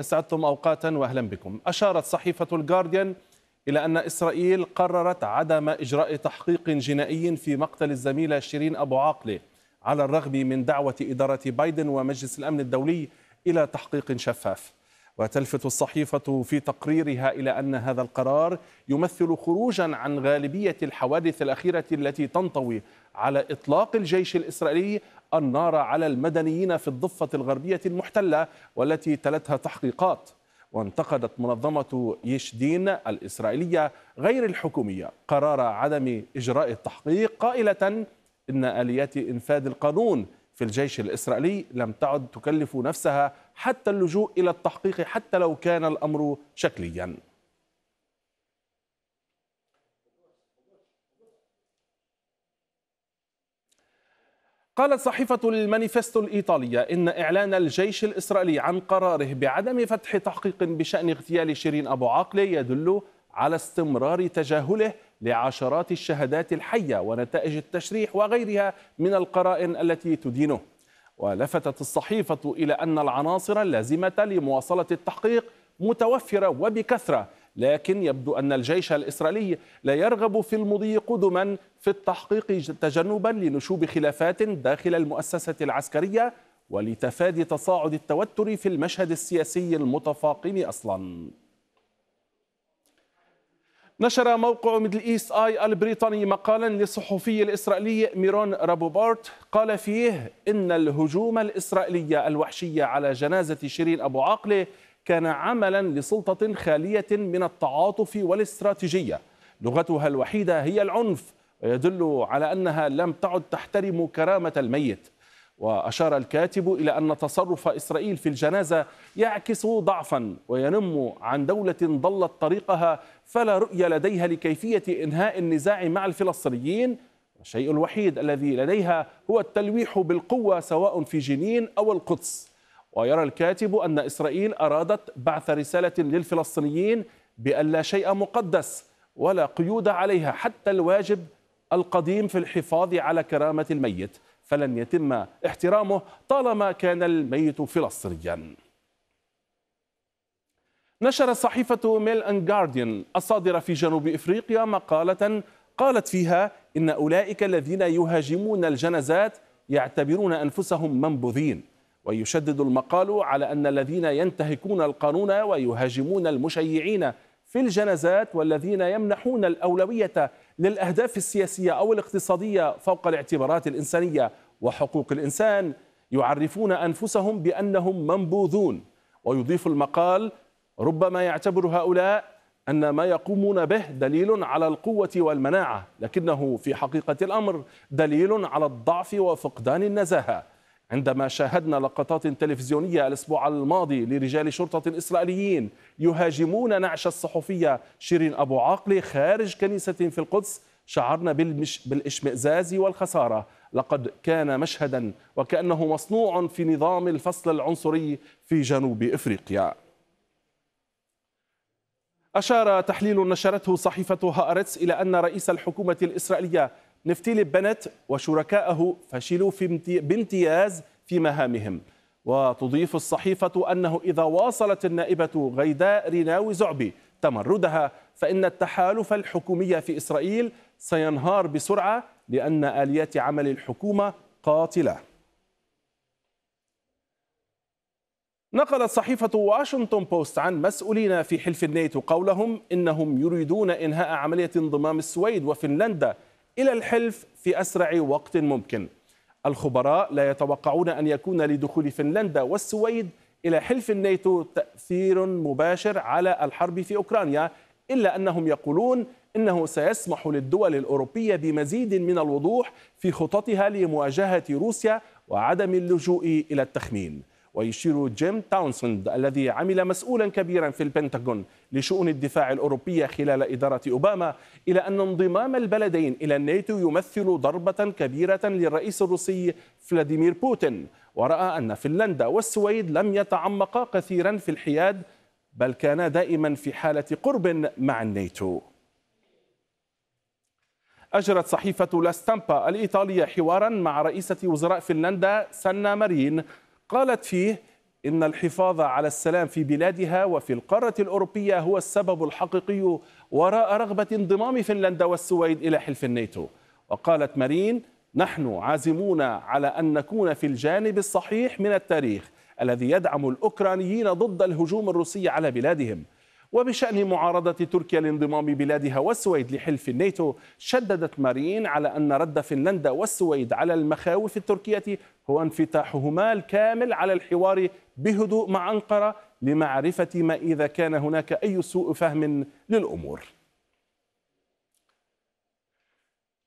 اسعدتم اوقاتا واهلا بكم. اشارت صحيفه الجارديان الى ان اسرائيل قررت عدم اجراء تحقيق جنائي في مقتل الزميله شيرين ابو عاقله على الرغم من دعوه اداره بايدن ومجلس الامن الدولي الى تحقيق شفاف. وتلفت الصحيفة في تقريرها إلى أن هذا القرار يمثل خروجا عن غالبية الحوادث الأخيرة التي تنطوي على إطلاق الجيش الإسرائيلي النار على المدنيين في الضفة الغربية المحتلة والتي تلتها تحقيقات وانتقدت منظمة يشدين الإسرائيلية غير الحكومية قرار عدم إجراء التحقيق قائلة إن آليات إنفاذ القانون في الجيش الإسرائيلي لم تعد تكلف نفسها حتى اللجوء إلى التحقيق حتى لو كان الأمر شكلياً قالت صحيفة المانيفستو الإيطالية إن إعلان الجيش الإسرائيلي عن قراره بعدم فتح تحقيق بشأن اغتيال شيرين أبو عاقلة يدل على استمرار تجاهله لعشرات الشهادات الحية ونتائج التشريح وغيرها من القرائن التي تدينه ولفتت الصحيفة إلى أن العناصر اللازمة لمواصلة التحقيق متوفرة وبكثرة لكن يبدو أن الجيش الإسرائيلي لا يرغب في المضي قدما في التحقيق تجنبا لنشوب خلافات داخل المؤسسة العسكرية ولتفادي تصاعد التوتر في المشهد السياسي المتفاقم أصلاً نشر موقع ميدل إيست آي البريطاني مقالا للصحفي الاسرائيلي ميرون رابوبارت قال فيه إن الهجوم الإسرائيلي الوحشي على جنازة شيرين أبو عاقلة كان عملا لسلطة خالية من التعاطف والاستراتيجية لغتها الوحيدة هي العنف ويدل على أنها لم تعد تحترم كرامة الميت وأشار الكاتب إلى أن تصرف إسرائيل في الجنازة يعكس ضعفا وينم عن دولة ضلت طريقها فلا رؤية لديها لكيفية إنهاء النزاع مع الفلسطينيين الشيء الوحيد الذي لديها هو التلويح بالقوة سواء في جنين أو القدس ويرى الكاتب أن إسرائيل أرادت بعث رسالة للفلسطينيين بأن لا شيء مقدس ولا قيود عليها حتى الواجب القديم في الحفاظ على كرامة الميت فلن يتم احترامه طالما كان الميت فلسطينيا نشرت صحيفة ميل أند جارديان الصادرة في جنوب إفريقيا مقالة قالت فيها إن أولئك الذين يهاجمون الجنازات يعتبرون أنفسهم منبوذين ويشدد المقال على أن الذين ينتهكون القانون ويهاجمون المشيعين في الجنازات والذين يمنحون الأولوية للأهداف السياسية أو الاقتصادية فوق الاعتبارات الإنسانية وحقوق الإنسان يعرفون أنفسهم بأنهم منبوذون ويضيف المقال ربما يعتبر هؤلاء أن ما يقومون به دليل على القوة والمناعة لكنه في حقيقة الأمر دليل على الضعف وفقدان النزاهة عندما شاهدنا لقطات تلفزيونية الأسبوع الماضي لرجال شرطة إسرائيليين يهاجمون نعش الصحفية شيرين أبو عاقلة خارج كنيسة في القدس شعرنا بالمش بالإشمئزاز والخسارة لقد كان مشهدا وكأنه مصنوع في نظام الفصل العنصري في جنوب إفريقيا أشار تحليل نشرته صحيفة هأرتس إلى أن رئيس الحكومة الإسرائيلية نفتيلي بنت وشركائه فشلوا في بامتياز في مهامهم وتضيف الصحيفة أنه إذا واصلت النائبة غيداء ريناوي زعبي تمردها فإن التحالف الحكومي في إسرائيل سينهار بسرعة لأن آليات عمل الحكومة قاتلة نقلت صحيفة واشنطن بوست عن مسؤولين في حلف الناتو قولهم إنهم يريدون إنهاء عملية انضمام السويد وفنلندا إلى الحلف في أسرع وقت ممكن الخبراء لا يتوقعون أن يكون لدخول فنلندا والسويد إلى حلف الناتو تأثير مباشر على الحرب في أوكرانيا إلا أنهم يقولون إنه سيسمح للدول الأوروبية بمزيد من الوضوح في خططها لمواجهة روسيا وعدم اللجوء إلى التخمين ويشير جيم تاونسند الذي عمل مسؤولا كبيرا في البنتاغون لشؤون الدفاع الأوروبية خلال إدارة أوباما إلى أن انضمام البلدين إلى الناتو يمثل ضربة كبيرة للرئيس الروسي فلاديمير بوتين ورأى أن فنلندا والسويد لم يتعمقا كثيرا في الحياد بل كانا دائما في حالة قرب مع الناتو أجرت صحيفة لاستامبا الإيطالية حوارا مع رئيسة وزراء فنلندا سنا مارين قالت فيه إن الحفاظ على السلام في بلادها وفي القارة الأوروبية هو السبب الحقيقي وراء رغبة انضمام فنلندا والسويد إلى حلف الناتو وقالت مارين نحن عازمون على أن نكون في الجانب الصحيح من التاريخ الذي يدعم الأوكرانيين ضد الهجوم الروسي على بلادهم وبشأن معارضة تركيا لانضمام بلادها والسويد لحلف الناتو شددت مارين على أن رد فنلندا والسويد على المخاوف التركية هو انفتاحهما الكامل على الحوار بهدوء مع أنقرة لمعرفة ما إذا كان هناك أي سوء فهم للأمور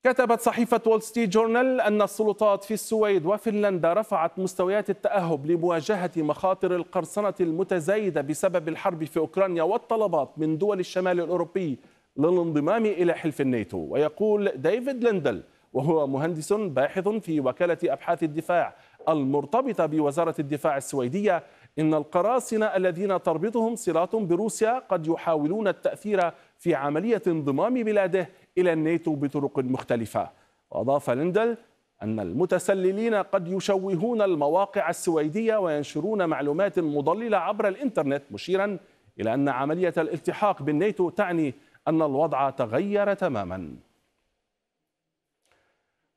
كتبت صحيفة وول ستريت جورنال أن السلطات في السويد وفنلندا رفعت مستويات التأهب لمواجهة مخاطر القرصنة المتزايدة بسبب الحرب في أوكرانيا والطلبات من دول الشمال الأوروبي للانضمام إلى حلف الناتو ويقول ديفيد لندل وهو مهندس باحث في وكالة أبحاث الدفاع المرتبطة بوزارة الدفاع السويدية إن القراصنة الذين تربطهم صلات بروسيا قد يحاولون التأثير في عملية انضمام بلاده إلى الناتو بطرق مختلفة وأضاف ليندل أن المتسللين قد يشوهون المواقع السويدية وينشرون معلومات مضللة عبر الإنترنت مشيرا إلى أن عملية الالتحاق بالناتو تعني أن الوضع تغير تماما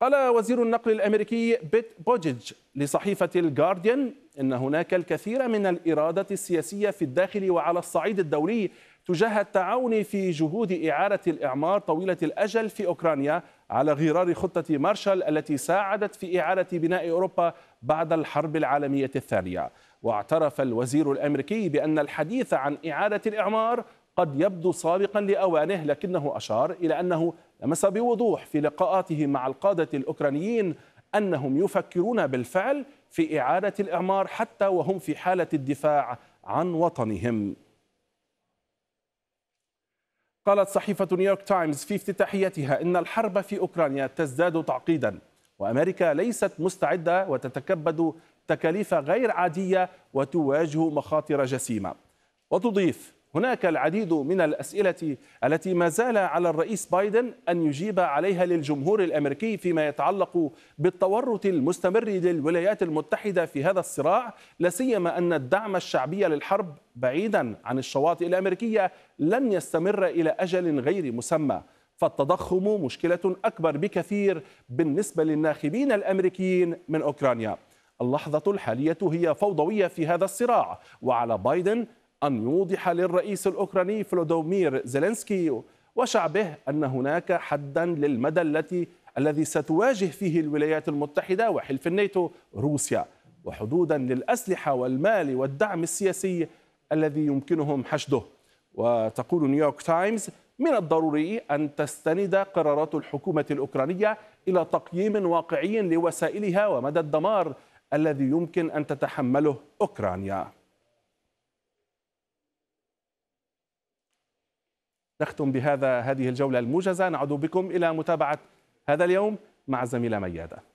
قال وزير النقل الأمريكي بيت بوجيج لصحيفة الجارديان إن هناك الكثير من الإرادة السياسية في الداخل وعلى الصعيد الدولي تجاه التعاون في جهود إعادة الإعمار طويلة الأجل في أوكرانيا على غرار خطة مارشال التي ساعدت في إعادة بناء أوروبا بعد الحرب العالمية الثانية واعترف الوزير الأمريكي بأن الحديث عن إعادة الإعمار قد يبدو سابقا لأوانه لكنه أشار إلى أنه لمس بوضوح في لقاءاته مع القادة الأوكرانيين أنهم يفكرون بالفعل في إعادة الإعمار حتى وهم في حالة الدفاع عن وطنهم قالت صحيفة نيويورك تايمز في افتتاحيتها إن الحرب في أوكرانيا تزداد تعقيدا وأمريكا ليست مستعدة وتتكبد تكاليف غير عادية وتواجه مخاطر جسيمة وتضيف هناك العديد من الأسئلة التي ما زال على الرئيس بايدن أن يجيب عليها للجمهور الأمريكي فيما يتعلق بالتورط المستمر للولايات المتحدة في هذا الصراع لا سيما أن الدعم الشعبي للحرب بعيدا عن الشواطئ الأمريكية لن يستمر إلى أجل غير مسمى فالتضخم مشكلة أكبر بكثير بالنسبة للناخبين الأمريكيين من أوكرانيا اللحظة الحالية هي فوضوية في هذا الصراع وعلى بايدن أن يوضح للرئيس الأوكراني فلودومير زيلنسكي وشعبه أن هناك حدا للمدى التي الذي ستواجه فيه الولايات المتحدة وحلف الناتو روسيا وحدودا للأسلحة والمال والدعم السياسي الذي يمكنهم حشده وتقول نيويورك تايمز من الضروري أن تستند قرارات الحكومة الأوكرانية إلى تقييم واقعي لوسائلها ومدى الدمار الذي يمكن أن تتحمله أوكرانيا نختم بهذا هذه الجولة الموجزة نعود بكم إلى متابعة هذا اليوم مع الزميلة ميادة